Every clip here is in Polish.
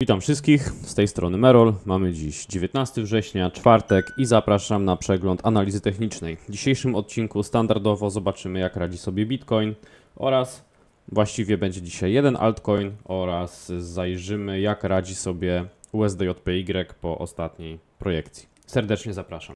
Witam wszystkich, z tej strony Merol. Mamy dziś 19 września, czwartek i zapraszam na przegląd analizy technicznej. W dzisiejszym odcinku standardowo zobaczymy jak radzi sobie Bitcoin oraz właściwie będzie dzisiaj jeden altcoin oraz zajrzymy jak radzi sobie USDJPY po ostatniej projekcji. Serdecznie zapraszam.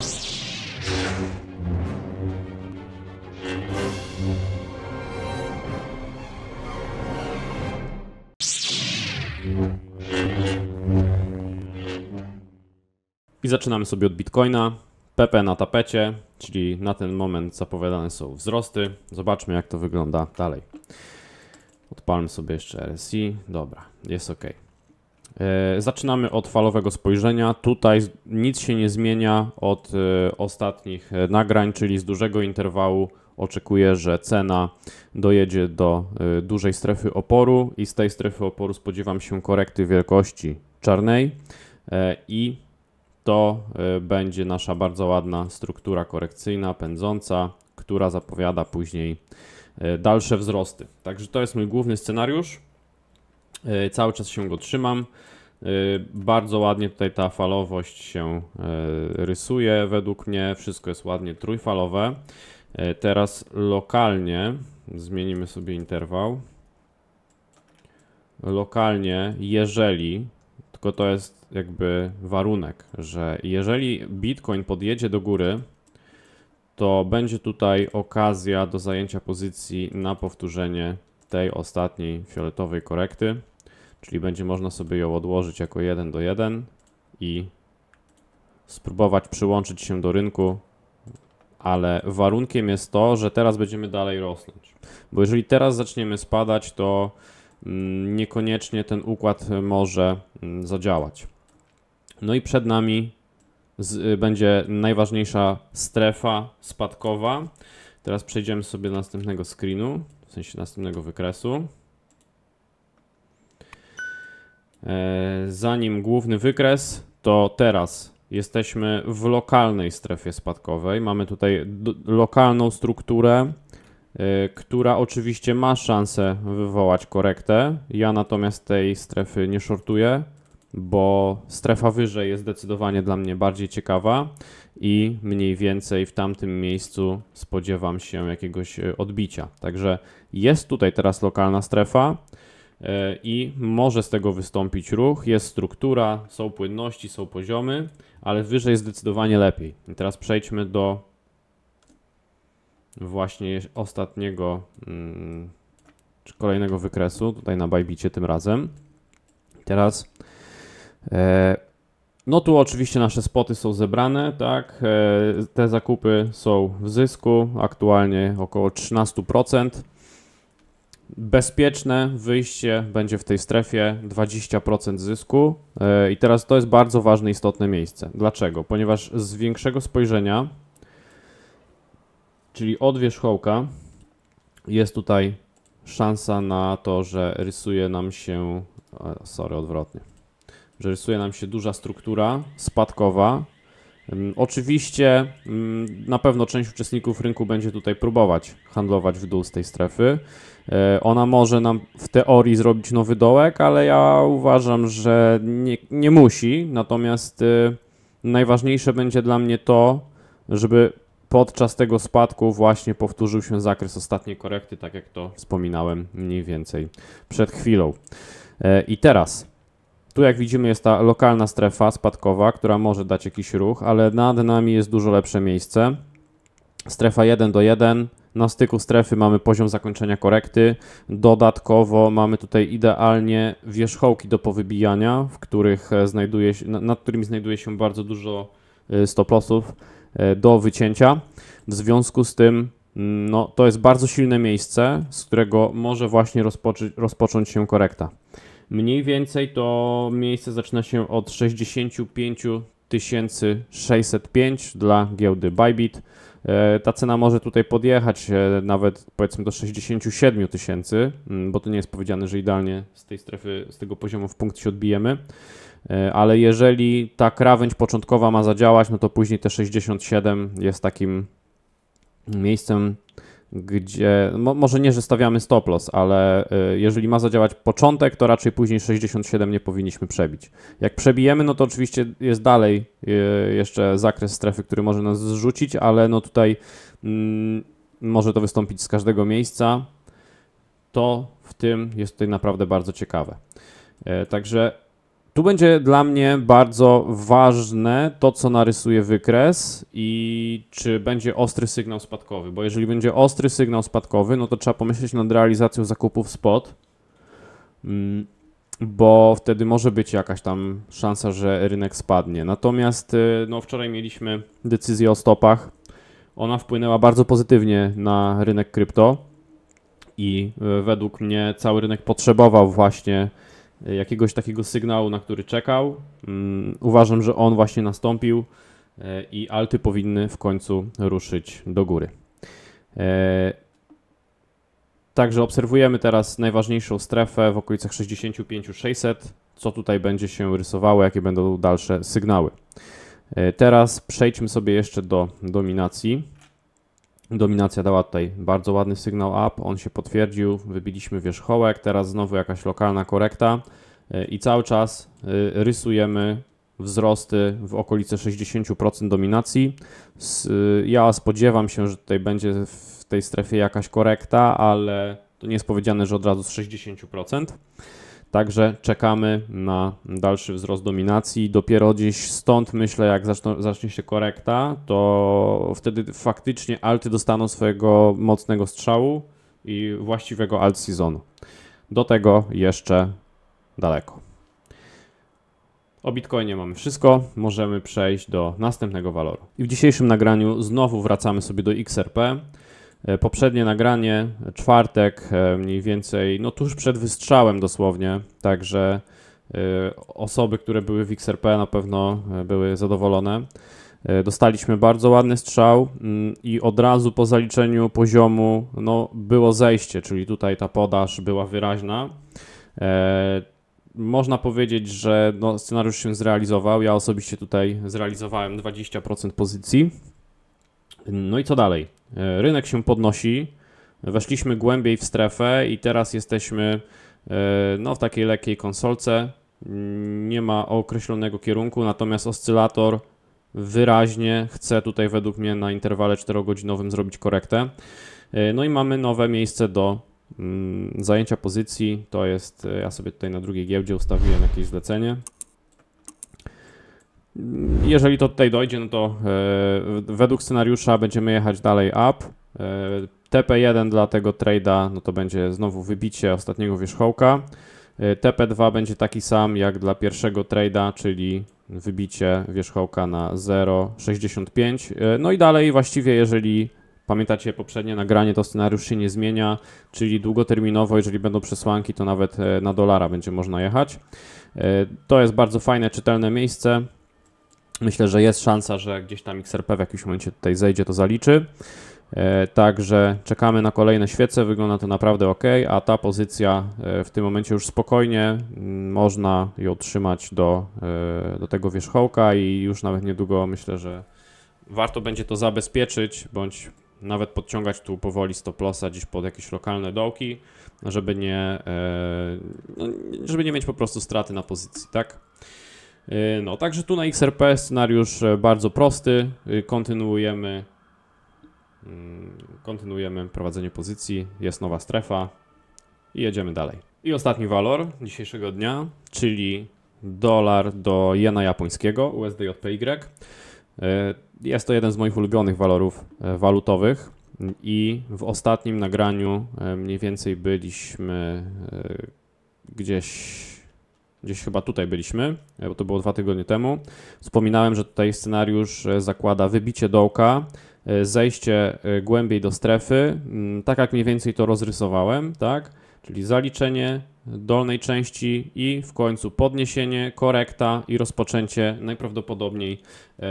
zaczynamy sobie od Bitcoina. PP na tapecie, czyli na ten moment zapowiadane są wzrosty. Zobaczmy, jak to wygląda dalej. Odpalmy sobie jeszcze RSI. Dobra, jest ok. E, zaczynamy od falowego spojrzenia. Tutaj nic się nie zmienia od e, ostatnich e, nagrań, czyli z dużego interwału oczekuję, że cena dojedzie do dużej strefy oporu i z tej strefy oporu spodziewam się korekty wielkości czarnej i to y, będzie nasza bardzo ładna struktura korekcyjna, pędząca, która zapowiada później y, dalsze wzrosty. Także to jest mój główny scenariusz. Y, cały czas się go trzymam. Bardzo ładnie tutaj ta falowość się rysuje. Według mnie wszystko jest ładnie trójfalowe. Teraz lokalnie zmienimy sobie interwał. Lokalnie, jeżeli, tylko to jest jakby warunek, że jeżeli Bitcoin podjedzie do góry, to będzie tutaj okazja do zajęcia pozycji na powtórzenie tej ostatniej fioletowej korekty, czyli będzie można sobie ją odłożyć jako 1 do 1 i spróbować przyłączyć się do rynku, ale warunkiem jest to, że teraz będziemy dalej rosnąć. Bo jeżeli teraz zaczniemy spadać, to mm, niekoniecznie ten układ może mm, zadziałać. No i przed nami z, y, będzie najważniejsza strefa spadkowa. Teraz przejdziemy sobie do następnego screenu, w sensie następnego wykresu. E, zanim główny wykres, to teraz jesteśmy w lokalnej strefie spadkowej. Mamy tutaj lokalną strukturę, y, która oczywiście ma szansę wywołać korektę. Ja natomiast tej strefy nie shortuję bo strefa wyżej jest zdecydowanie dla mnie bardziej ciekawa i mniej więcej w tamtym miejscu spodziewam się jakiegoś e, odbicia. Także jest tutaj teraz lokalna strefa e, i może z tego wystąpić ruch, jest struktura, są płynności, są poziomy, ale wyżej zdecydowanie lepiej. I teraz przejdźmy do właśnie ostatniego czy mm, kolejnego wykresu, tutaj na Bajbicie tym razem. Teraz E, no tu oczywiście nasze spoty są zebrane, tak? E, te zakupy są w zysku, aktualnie około 13%. Bezpieczne wyjście będzie w tej strefie 20% zysku. E, I teraz to jest bardzo ważne, istotne miejsce. Dlaczego? Ponieważ z większego spojrzenia, czyli od wierzchołka, jest tutaj szansa na to, że rysuje nam się. Sorry, odwrotnie że rysuje nam się duża struktura spadkowa. Oczywiście na pewno część uczestników rynku będzie tutaj próbować handlować w dół z tej strefy. E, ona może nam w teorii zrobić nowy dołek, ale ja uważam, że nie, nie musi. Natomiast y, najważniejsze będzie dla mnie to, żeby podczas tego spadku właśnie powtórzył się zakres ostatniej korekty, tak jak to wspominałem mniej więcej przed chwilą. E, I teraz tu jak widzimy jest ta lokalna strefa spadkowa, która może dać jakiś ruch, ale nad nami jest dużo lepsze miejsce. Strefa 1 do 1, na styku strefy mamy poziom zakończenia korekty. Dodatkowo mamy tutaj idealnie wierzchołki do powybijania, w których e, znajduje się, nad którymi znajduje się bardzo dużo e, stoplosów e, do wycięcia. W związku z tym mm, no, to jest bardzo silne miejsce, z którego może właśnie rozpocząć się korekta. Mniej więcej to miejsce zaczyna się od 65 605 dla giełdy Bybit. E, ta cena może tutaj podjechać e, nawet powiedzmy do 67 tysięcy, mm, bo to nie jest powiedziane, że idealnie z tej strefy, z tego poziomu w punkt się odbijemy. E, ale jeżeli ta krawędź początkowa ma zadziałać, no to później te 67 jest takim miejscem, gdzie mo, może nie, że stawiamy stop loss, ale y, jeżeli ma zadziałać początek, to raczej później 67 nie powinniśmy przebić. Jak przebijemy, no to oczywiście jest dalej y, jeszcze zakres strefy, który może nas zrzucić, ale no tutaj y, może to wystąpić z każdego miejsca. To w tym jest tutaj naprawdę bardzo ciekawe. Y, także tu będzie dla mnie bardzo ważne to, co narysuje wykres i czy będzie ostry sygnał spadkowy, bo jeżeli będzie ostry sygnał spadkowy, no to trzeba pomyśleć nad realizacją zakupów spot, mm, bo wtedy może być jakaś tam szansa, że rynek spadnie. Natomiast y, no, wczoraj mieliśmy decyzję o stopach. Ona wpłynęła bardzo pozytywnie na rynek krypto i y, według mnie cały rynek potrzebował właśnie jakiegoś takiego sygnału, na który czekał. Mm, uważam, że on właśnie nastąpił e, i alty powinny w końcu ruszyć do góry. E, także obserwujemy teraz najważniejszą strefę w okolicach 65-600, co tutaj będzie się rysowało, jakie będą dalsze sygnały. E, teraz przejdźmy sobie jeszcze do dominacji. Dominacja dała tutaj bardzo ładny sygnał up, on się potwierdził, wybiliśmy wierzchołek, teraz znowu jakaś lokalna korekta e, i cały czas e, rysujemy wzrosty w okolice 60% dominacji. E, ja spodziewam się, że tutaj będzie w tej strefie jakaś korekta, ale to nie jest powiedziane, że od razu z 60%. Także czekamy na dalszy wzrost dominacji. Dopiero gdzieś stąd myślę, jak zacznie się korekta, to wtedy faktycznie alty dostaną swojego mocnego strzału i właściwego alt sezonu. Do tego jeszcze daleko. O Bitcoinie mamy wszystko, możemy przejść do następnego waloru. I w dzisiejszym nagraniu znowu wracamy sobie do XRP. E, poprzednie nagranie, czwartek e, mniej więcej, no tuż przed wystrzałem dosłownie, także e, osoby, które były w XRP na pewno były zadowolone. Dostaliśmy bardzo ładny strzał mm, i od razu po zaliczeniu poziomu no, było zejście, czyli tutaj ta podaż była wyraźna. Można powiedzieć, że no, scenariusz się zrealizował. Ja osobiście tutaj zrealizowałem 20% pozycji. No i co dalej? E, rynek się podnosi, weszliśmy głębiej w strefę i teraz jesteśmy e, no, w takiej lekkiej konsolce. Nie ma określonego kierunku, natomiast oscylator wyraźnie chce tutaj według mnie na interwale 4-godzinowym zrobić korektę. E, no i mamy nowe miejsce do mm, zajęcia pozycji. To jest, ja sobie tutaj na drugiej giełdzie ustawiłem jakieś zlecenie. Jeżeli to tutaj dojdzie, no to e, według scenariusza będziemy jechać dalej up. E, TP1 dla tego trade'a, no to będzie znowu wybicie ostatniego wierzchołka. E, TP2 będzie taki sam jak dla pierwszego trade'a, czyli wybicie wierzchołka na 0,65. No i dalej właściwie, jeżeli pamiętacie poprzednie nagranie, to scenariusz się nie zmienia, czyli długoterminowo, jeżeli będą przesłanki, to nawet na dolara będzie można jechać. To jest bardzo fajne, czytelne miejsce. Myślę, że jest szansa, że gdzieś tam XRP w jakimś momencie tutaj zejdzie, to zaliczy. E, także czekamy na kolejne świece, wygląda to naprawdę ok, a ta pozycja e, w tym momencie już spokojnie mm, można ją trzymać do, e, do tego wierzchołka i już nawet niedługo myślę, że warto będzie to zabezpieczyć, bądź nawet podciągać tu powoli stoplosa gdzieś pod jakieś lokalne dołki, żeby nie, no, żeby nie mieć po prostu straty na pozycji, tak? Y, no, także tu na XRP scenariusz e, bardzo prosty. Y, kontynuujemy, mm, kontynuujemy prowadzenie pozycji. Jest nowa strefa i jedziemy dalej. I ostatni walor dzisiejszego dnia, czyli dolar do jena japońskiego USDJPY. Y, jest to jeden z moich ulubionych walorów e, walutowych i w ostatnim nagraniu e, mniej więcej byliśmy gdzieś gdzieś chyba tutaj byliśmy, e, bo to było dwa tygodnie temu. Wspominałem, że tutaj scenariusz e, zakłada wybicie dołka, e, zejście głębiej do strefy, mm, tak jak mniej więcej to rozrysowałem, tak? Czyli zaliczenie dolnej części i w końcu podniesienie, korekta i rozpoczęcie najprawdopodobniej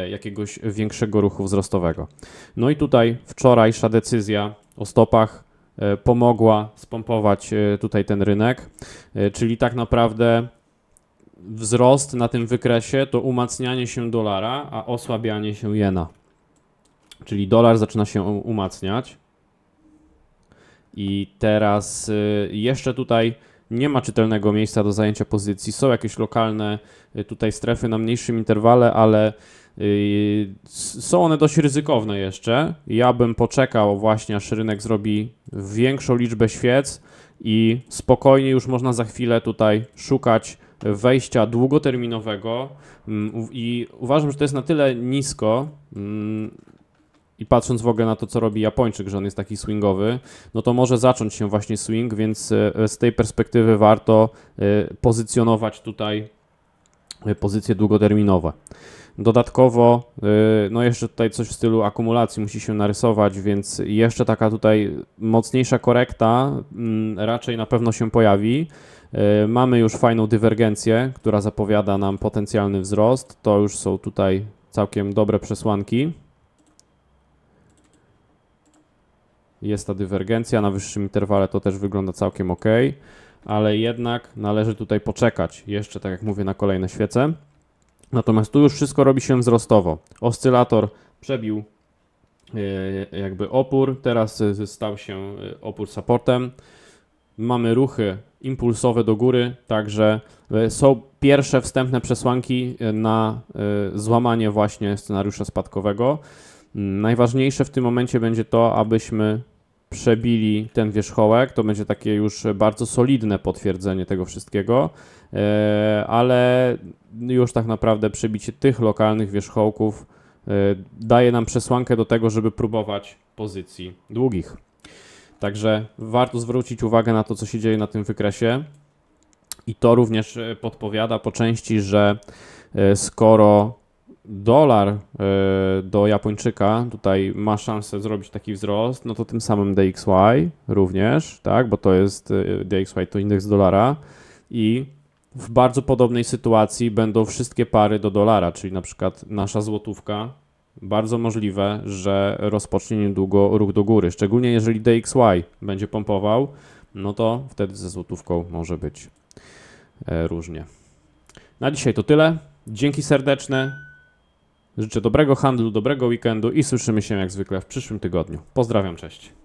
jakiegoś większego ruchu wzrostowego. No i tutaj wczorajsza decyzja o stopach pomogła spompować tutaj ten rynek, czyli tak naprawdę wzrost na tym wykresie to umacnianie się dolara, a osłabianie się jena. Czyli dolar zaczyna się umacniać. I teraz y, jeszcze tutaj nie ma czytelnego miejsca do zajęcia pozycji. Są jakieś lokalne y, tutaj strefy na mniejszym interwale, ale y, są one dość ryzykowne jeszcze. Ja bym poczekał właśnie, aż rynek zrobi większą liczbę świec i spokojnie już można za chwilę tutaj szukać wejścia długoterminowego mm, i uważam, że to jest na tyle nisko, mm, i patrząc w ogóle na to, co robi Japończyk, że on jest taki swingowy, no to może zacząć się właśnie swing, więc e, z tej perspektywy warto e, pozycjonować tutaj e, pozycje długoterminowe. Dodatkowo, y, no jeszcze tutaj coś w stylu akumulacji musi się narysować, więc jeszcze taka tutaj mocniejsza korekta mm, raczej na pewno się pojawi. Y, mamy już fajną dywergencję, która zapowiada nam potencjalny wzrost. To już są tutaj całkiem dobre przesłanki. Jest ta dywergencja, na wyższym interwale to też wygląda całkiem ok, ale jednak należy tutaj poczekać jeszcze, tak jak mówię, na kolejne świece. Natomiast tu już wszystko robi się wzrostowo. Oscylator przebił e, jakby opór, teraz e, stał się e, opór supportem. Mamy ruchy impulsowe do góry, także są pierwsze wstępne przesłanki na złamanie właśnie scenariusza spadkowego. Mm, najważniejsze w tym momencie będzie to, abyśmy przebili ten wierzchołek, to będzie takie już bardzo solidne potwierdzenie tego wszystkiego, e, ale już tak naprawdę przebicie tych lokalnych wierzchołków e, daje nam przesłankę do tego, żeby próbować pozycji długich. Także warto zwrócić uwagę na to, co się dzieje na tym wykresie. I to również e, podpowiada po części, że skoro dolar e, do Japończyka tutaj ma szansę zrobić taki wzrost, no to tym samym DXY również, tak, bo to jest e, DXY to indeks dolara i w bardzo podobnej sytuacji będą wszystkie pary do dolara, czyli na przykład nasza złotówka. Bardzo możliwe, że rozpocznie niedługo ruch do góry, szczególnie jeżeli DXY będzie pompował, no to wtedy ze złotówką może być e, różnie. Na dzisiaj to tyle. Dzięki serdeczne. Życzę dobrego handlu, dobrego weekendu i słyszymy się jak zwykle w przyszłym tygodniu. Pozdrawiam, cześć.